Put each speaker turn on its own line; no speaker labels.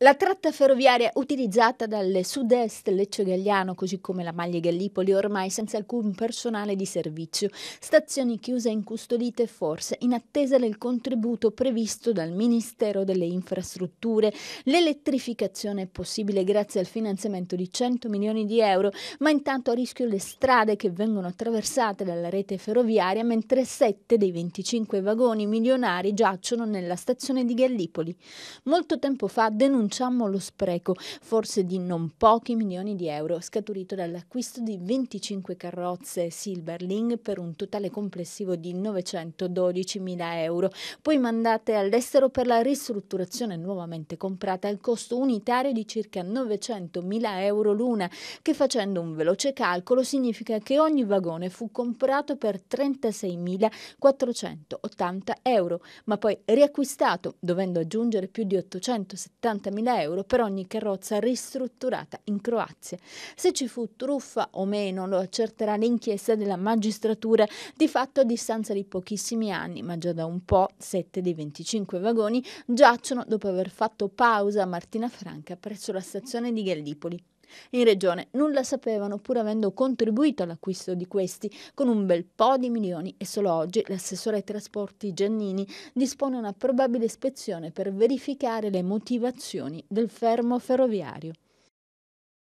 La tratta ferroviaria utilizzata dal sud-est Lecce Gagliano, così come la Maglia Gallipoli, ormai senza alcun personale di servizio. Stazioni chiuse e incustodite forse in attesa del contributo previsto dal Ministero delle Infrastrutture. L'elettrificazione è possibile grazie al finanziamento di 100 milioni di euro, ma intanto a rischio le strade che vengono attraversate dalla rete ferroviaria, mentre 7 dei 25 vagoni milionari giacciono nella stazione di Gallipoli. Molto tempo fa denunciato denunciammo lo spreco, forse di non pochi milioni di euro, scaturito dall'acquisto di 25 carrozze Silberling per un totale complessivo di 912 mila euro, poi mandate all'estero per la ristrutturazione nuovamente comprata al costo unitario di circa 900 mila euro l'una, che facendo un veloce calcolo significa che ogni vagone fu comprato per 36.480 euro, ma poi riacquistato, dovendo aggiungere più di 870 mila 50.000 euro per ogni carrozza ristrutturata in Croazia. Se ci fu truffa o meno lo accerterà l'inchiesta della magistratura, di fatto a distanza di pochissimi anni, ma già da un po', 7 dei 25 vagoni giacciono dopo aver fatto pausa a Martina Franca presso la stazione di Gallipoli. In regione nulla sapevano pur avendo contribuito all'acquisto di questi con un bel po' di milioni e solo oggi l'assessore ai trasporti Giannini dispone una probabile ispezione per verificare le motivazioni del fermo ferroviario.